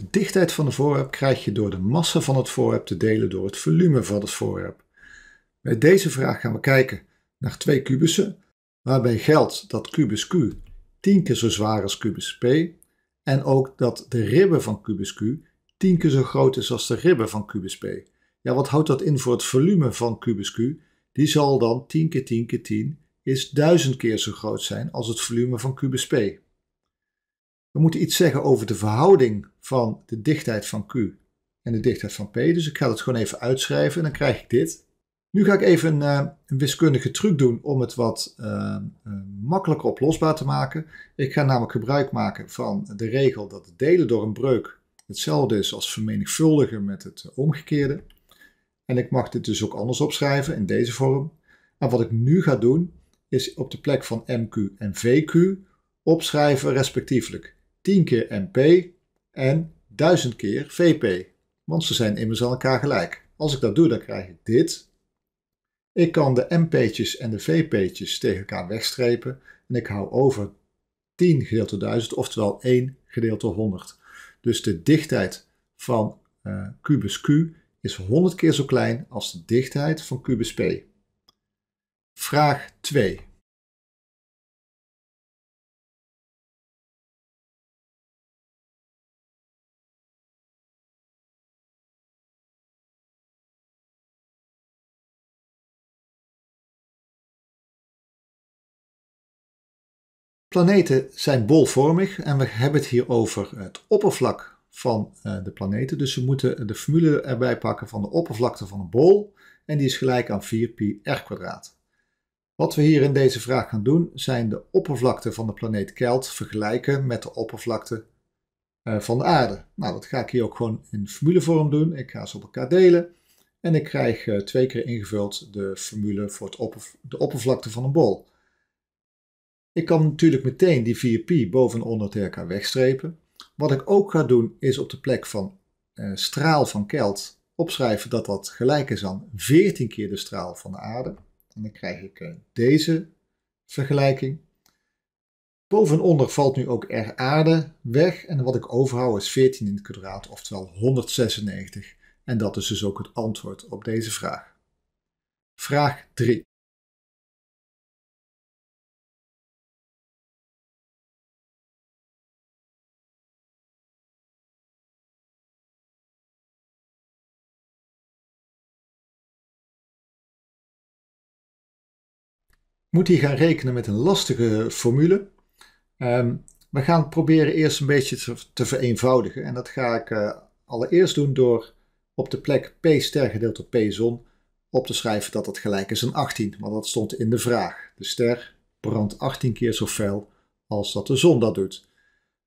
De dichtheid van een voorwerp krijg je door de massa van het voorwerp te delen door het volume van het voorwerp. Bij deze vraag gaan we kijken naar twee kubussen, waarbij geldt dat kubus Q 10 keer zo zwaar is als kubus P en ook dat de ribben van kubus Q 10 keer zo groot is als de ribben van kubus P. Ja, wat houdt dat in voor het volume van kubus Q? Die zal dan 10 keer 10 keer 10 is 1000 keer zo groot zijn als het volume van kubus P. We moeten iets zeggen over de verhouding van de dichtheid van Q en de dichtheid van P. Dus ik ga dat gewoon even uitschrijven en dan krijg ik dit. Nu ga ik even eh, een, wiskundige truc doen om het wat eh, eh, makkelijker oplosbaar te maken. Ik ga namelijk gebruik maken van de regel dat delen door een breuk hetzelfde is als vermenigvuldigen met het omgekeerde. En ik mag dit dus ook anders opschrijven in deze vorm. En wat ik nu ga doen is op de plek van MQ en VQ opschrijven respectievelijk 10 keer MP en 1000 keer VP, want ze zijn immers aan elkaar gelijk. Als ik dat doe, dan krijg ik dit. Ik kan de MP'tjes en de VP'tjes tegen elkaar wegstrepen en ik hou over 10 gedeeld door 1000, oftewel 1 gedeeld door 100. Dus de dichtheid van uh, kubus Q is 100 keer zo klein als de dichtheid van kubus P. Vraag 2. Planeten zijn bolvormig en we hebben het hier over het oppervlak van eh, de planeten. Dus we moeten de formule erbij pakken van de oppervlakte van een bol en die is gelijk aan 4 pi r kwadraat. Wat we hier in deze vraag gaan doen zijn de oppervlakte van de planeet Kelt vergelijken met de oppervlakte eh, van de aarde. Nou, dat ga ik hier ook gewoon in formulevorm doen. Ik ga ze op elkaar delen en ik krijg eh, twee keer ingevuld de formule voor het de oppervlakte van een bol. Ik kan natuurlijk meteen die 4pi boven en onder elkaar wegstrepen. Wat ik ook ga doen is op de plek van eh, straal van Kelt opschrijven dat dat gelijk is aan 14 keer de straal van de aarde. En dan krijg ik eh, deze vergelijking. Bovenonder valt nu ook R aarde weg en wat ik overhoud is 14 in het kwadraat, oftewel 196. En dat is dus ook het antwoord op deze vraag. Vraag 3. moet hij gaan rekenen met een lastige formule. Ehm, we gaan proberen eerst een beetje te, te vereenvoudigen. En dat ga ik eh, allereerst doen door op de plek P ster gedeeld door P zon op te schrijven dat dat gelijk is aan 18. Want dat stond in de vraag. De ster brandt 18 keer zo fel als dat de zon dat doet.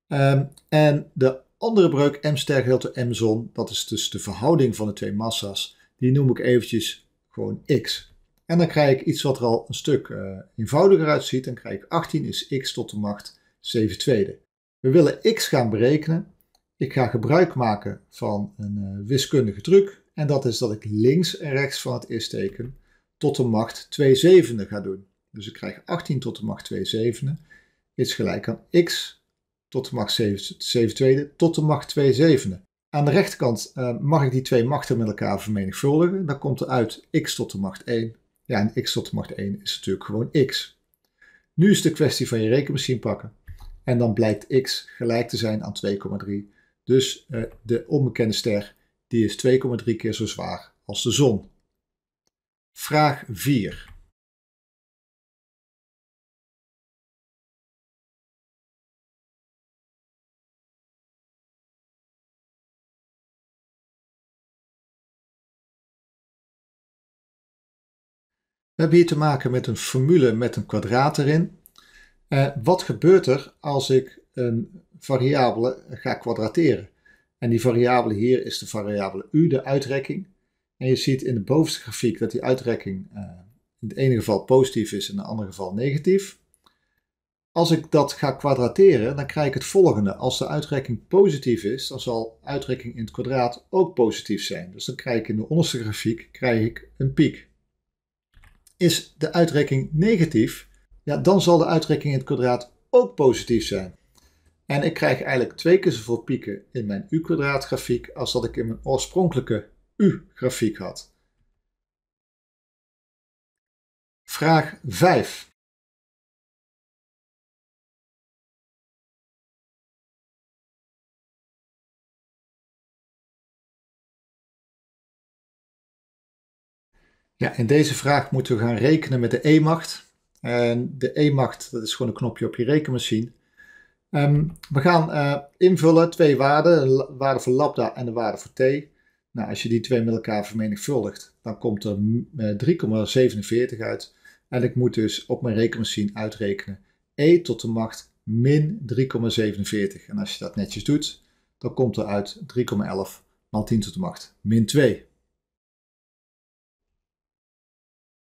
Ehm, en de andere breuk M ster gedeeld door M zon, dat is dus de verhouding van de twee massa's. Die noem ik eventjes gewoon X. En dan krijg ik iets wat er al een stuk uh, eenvoudiger uitziet. Dan krijg ik 18 is x tot de macht 7 tweede. We willen x gaan berekenen. Ik ga gebruik maken van een eh, wiskundige truc. En dat is dat ik links en rechts van het is-teken tot de macht 2 zevende ga doen. Dus ik krijg 18 tot de macht 2 zevende is gelijk aan x tot de macht 7, 7 tweede tot de macht 2 zevende. Aan de rechterkant eh, mag ik die twee machten met elkaar vermenigvuldigen. Dan komt er uit x tot de macht 1 ja, en x tot de macht 1 is natuurlijk gewoon x. Nu is de kwestie van je rekenmachine pakken. En dan blijkt x gelijk te zijn aan 2,3. Dus eh, de onbekende ster die is 2,3 keer zo zwaar als de zon. Vraag 4. We hebben hier te maken met een formule met een kwadraat erin. Eh, wat gebeurt er als ik een variabele ga kwadrateren? En die variabele hier is de variabele u, de uitrekking. En je ziet in de bovenste grafiek dat die uitrekking eh, in het ene geval positief is, en in het andere geval negatief. Als ik dat ga kwadrateren, dan krijg ik het volgende. Als de uitrekking positief is, dan zal uitrekking in het kwadraat ook positief zijn. Dus dan krijg ik in de onderste grafiek krijg ik een piek. Is de uitrekking negatief, ja, dan zal de uitrekking in het kwadraat ook positief zijn. En ik krijg eigenlijk twee keer zoveel pieken in mijn u-kwadraat grafiek als dat ik in mijn oorspronkelijke u-grafiek had. Vraag 5. Ja, in deze vraag moeten we gaan rekenen met de E-macht. En de E-macht, dat is gewoon een knopje op je rekenmachine. Ehm, we gaan eh, invullen twee waarden, de waarde voor lambda en de waarde voor t. Nou, als je die twee met elkaar vermenigvuldigt, dan komt er 3,47 eh, uit. En ik moet dus op mijn rekenmachine uitrekenen e tot de macht min 3,47. En als je dat netjes doet, dan komt er uit 3,11 maal 10 tot de macht min 2.